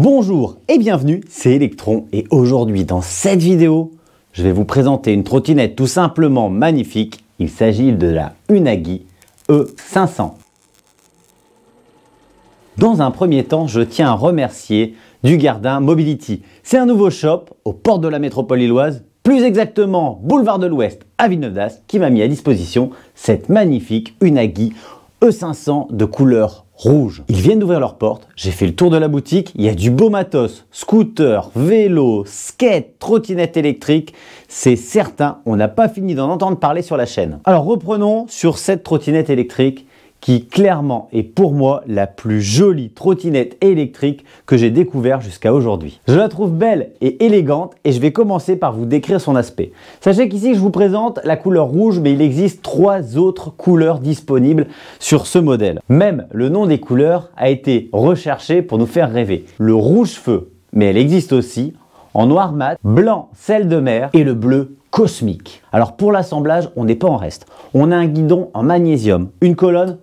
Bonjour et bienvenue, c'est Electron et aujourd'hui dans cette vidéo, je vais vous présenter une trottinette tout simplement magnifique. Il s'agit de la Unagi E500. Dans un premier temps, je tiens à remercier du Gardin Mobility. C'est un nouveau shop aux portes de la métropole illoise, plus exactement boulevard de l'Ouest à Villeneuve-d'Ascq, qui m'a mis à disposition cette magnifique Unagi E500 de couleur rouge. Ils viennent d'ouvrir leur porte. j'ai fait le tour de la boutique, il y a du beau matos, scooter, vélo, skate, trottinette électrique, c'est certain, on n'a pas fini d'en entendre parler sur la chaîne. Alors reprenons sur cette trottinette électrique qui clairement est pour moi la plus jolie trottinette électrique que j'ai découvert jusqu'à aujourd'hui. Je la trouve belle et élégante et je vais commencer par vous décrire son aspect. Sachez qu'ici je vous présente la couleur rouge mais il existe trois autres couleurs disponibles sur ce modèle. Même le nom des couleurs a été recherché pour nous faire rêver. Le rouge feu, mais elle existe aussi en noir mat, blanc sel de mer et le bleu cosmique. Alors pour l'assemblage, on n'est pas en reste. On a un guidon en magnésium, une colonne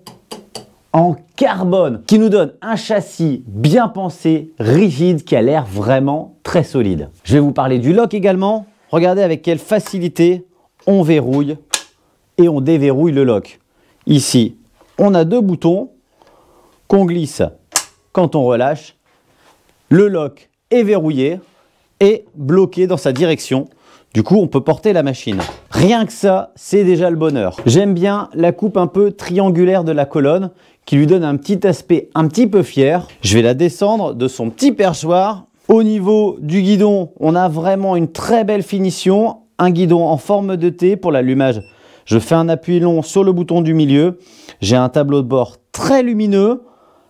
en carbone qui nous donne un châssis bien pensé, rigide, qui a l'air vraiment très solide. Je vais vous parler du lock également. Regardez avec quelle facilité on verrouille et on déverrouille le lock. Ici, on a deux boutons qu'on glisse quand on relâche. Le lock est verrouillé et bloqué dans sa direction du coup, on peut porter la machine. Rien que ça, c'est déjà le bonheur. J'aime bien la coupe un peu triangulaire de la colonne qui lui donne un petit aspect un petit peu fier. Je vais la descendre de son petit perchoir. Au niveau du guidon, on a vraiment une très belle finition. Un guidon en forme de T pour l'allumage. Je fais un appui long sur le bouton du milieu. J'ai un tableau de bord très lumineux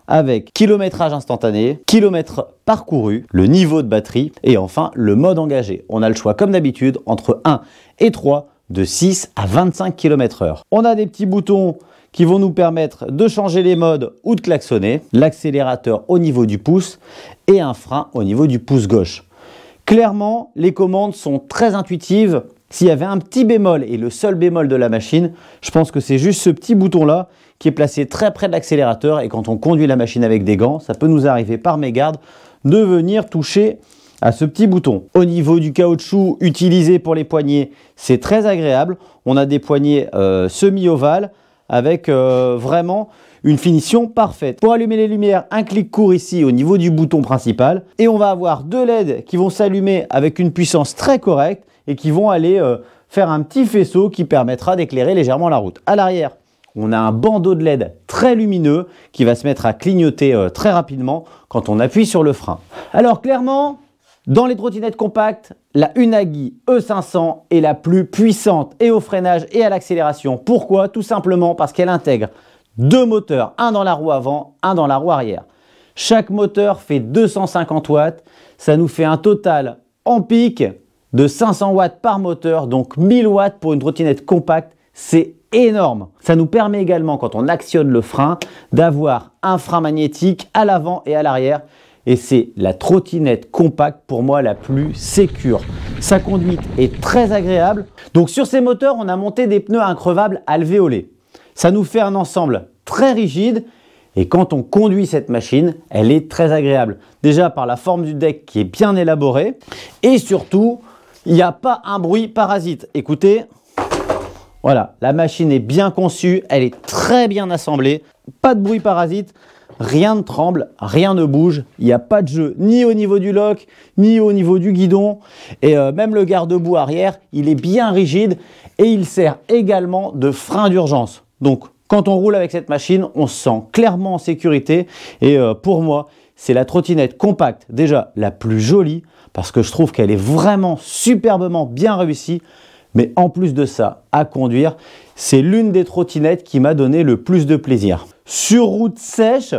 avec kilométrage instantané, kilomètre parcouru, le niveau de batterie et enfin le mode engagé. On a le choix comme d'habitude entre 1 et 3 de 6 à 25 km/h. On a des petits boutons qui vont nous permettre de changer les modes ou de klaxonner, l'accélérateur au niveau du pouce et un frein au niveau du pouce gauche. Clairement, les commandes sont très intuitives, s'il y avait un petit bémol et le seul bémol de la machine, je pense que c'est juste ce petit bouton-là qui est placé très près de l'accélérateur et quand on conduit la machine avec des gants, ça peut nous arriver par mégarde de venir toucher à ce petit bouton. Au niveau du caoutchouc utilisé pour les poignées, c'est très agréable. On a des poignées euh, semi-ovales avec euh, vraiment une finition parfaite. Pour allumer les lumières, un clic court ici au niveau du bouton principal et on va avoir deux LED qui vont s'allumer avec une puissance très correcte et qui vont aller euh, faire un petit faisceau qui permettra d'éclairer légèrement la route. À l'arrière, on a un bandeau de LED très lumineux qui va se mettre à clignoter euh, très rapidement quand on appuie sur le frein. Alors clairement, dans les trottinettes compactes, la Unagi E500 est la plus puissante et au freinage et à l'accélération. Pourquoi Tout simplement parce qu'elle intègre deux moteurs, un dans la roue avant, un dans la roue arrière. Chaque moteur fait 250 watts, ça nous fait un total en pic de 500 watts par moteur, donc 1000 watts pour une trottinette compacte, c'est énorme. Ça nous permet également, quand on actionne le frein, d'avoir un frein magnétique à l'avant et à l'arrière. Et c'est la trottinette compacte pour moi la plus sécure. Sa conduite est très agréable. Donc sur ces moteurs, on a monté des pneus increvables alvéolés. Ça nous fait un ensemble très rigide et quand on conduit cette machine, elle est très agréable. Déjà par la forme du deck qui est bien élaborée et surtout il n'y a pas un bruit parasite. Écoutez, voilà, la machine est bien conçue, elle est très bien assemblée, pas de bruit parasite, rien ne tremble, rien ne bouge, il n'y a pas de jeu ni au niveau du lock, ni au niveau du guidon, et euh, même le garde-boue arrière, il est bien rigide et il sert également de frein d'urgence. Donc quand on roule avec cette machine, on se sent clairement en sécurité et euh, pour moi, c'est la trottinette compacte, déjà la plus jolie, parce que je trouve qu'elle est vraiment superbement bien réussie. Mais en plus de ça, à conduire, c'est l'une des trottinettes qui m'a donné le plus de plaisir. Sur route sèche,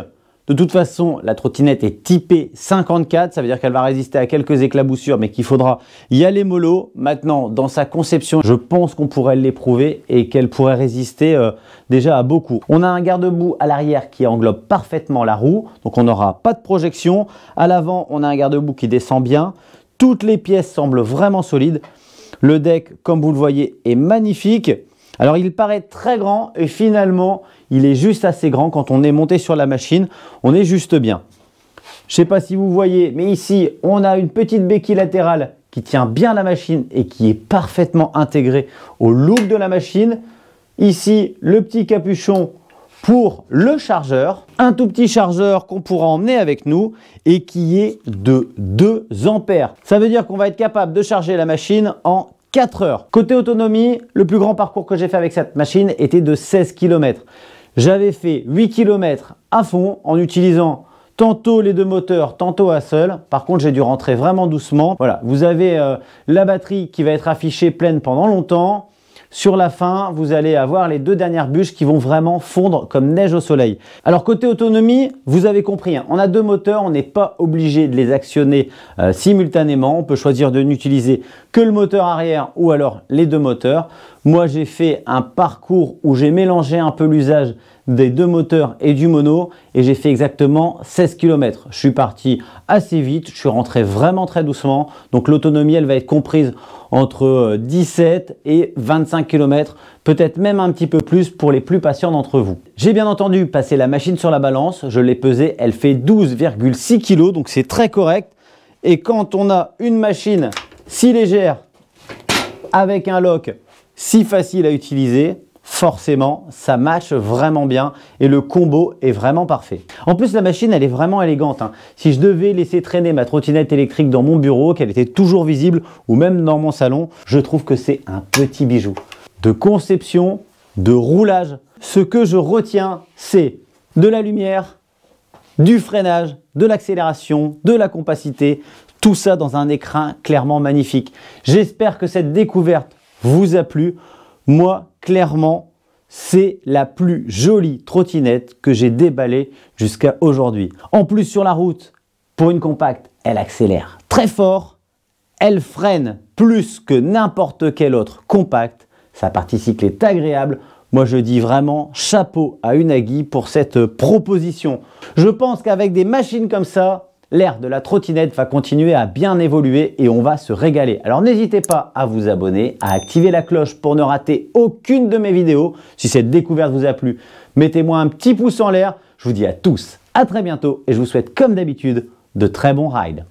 de toute façon, la trottinette est typée 54, ça veut dire qu'elle va résister à quelques éclaboussures, mais qu'il faudra y aller mollo. Maintenant, dans sa conception, je pense qu'on pourrait l'éprouver et qu'elle pourrait résister euh, déjà à beaucoup. On a un garde-boue à l'arrière qui englobe parfaitement la roue, donc on n'aura pas de projection. À l'avant, on a un garde-boue qui descend bien. Toutes les pièces semblent vraiment solides. Le deck, comme vous le voyez, est magnifique. Alors, il paraît très grand et finalement, il est juste assez grand. Quand on est monté sur la machine, on est juste bien. Je ne sais pas si vous voyez, mais ici, on a une petite béquille latérale qui tient bien la machine et qui est parfaitement intégrée au look de la machine. Ici, le petit capuchon pour le chargeur, un tout petit chargeur qu'on pourra emmener avec nous et qui est de 2 ampères. Ça veut dire qu'on va être capable de charger la machine en 4 heures. Côté autonomie, le plus grand parcours que j'ai fait avec cette machine était de 16 km. J'avais fait 8 km à fond en utilisant tantôt les deux moteurs, tantôt à seul. Par contre, j'ai dû rentrer vraiment doucement. Voilà, vous avez euh, la batterie qui va être affichée pleine pendant longtemps. Sur la fin, vous allez avoir les deux dernières bûches qui vont vraiment fondre comme neige au soleil. Alors côté autonomie, vous avez compris, hein. on a deux moteurs, on n'est pas obligé de les actionner euh, simultanément. On peut choisir de n'utiliser que le moteur arrière ou alors les deux moteurs. Moi, j'ai fait un parcours où j'ai mélangé un peu l'usage des deux moteurs et du mono et j'ai fait exactement 16 km. Je suis parti assez vite, je suis rentré vraiment très doucement. Donc l'autonomie, elle va être comprise entre 17 euh, et 25 km, peut-être même un petit peu plus pour les plus patients d'entre vous. J'ai bien entendu passé la machine sur la balance, je l'ai pesée, elle fait 12,6 kg, donc c'est très correct. Et quand on a une machine si légère avec un lock si facile à utiliser, forcément, ça marche vraiment bien et le combo est vraiment parfait. En plus, la machine, elle est vraiment élégante. Hein. Si je devais laisser traîner ma trottinette électrique dans mon bureau, qu'elle était toujours visible, ou même dans mon salon, je trouve que c'est un petit bijou. De conception, de roulage, ce que je retiens, c'est de la lumière, du freinage, de l'accélération, de la compacité, tout ça dans un écran clairement magnifique. J'espère que cette découverte vous a plu. Moi, clairement, c'est la plus jolie trottinette que j'ai déballée jusqu'à aujourd'hui. En plus, sur la route, pour une compacte, elle accélère très fort, elle freine plus que n'importe quel autre compact, sa partie cycle est agréable. Moi, je dis vraiment chapeau à Unagi pour cette proposition. Je pense qu'avec des machines comme ça, l'ère de la trottinette va continuer à bien évoluer et on va se régaler. Alors n'hésitez pas à vous abonner, à activer la cloche pour ne rater aucune de mes vidéos. Si cette découverte vous a plu, mettez-moi un petit pouce en l'air. Je vous dis à tous à très bientôt et je vous souhaite comme d'habitude de très bons rides.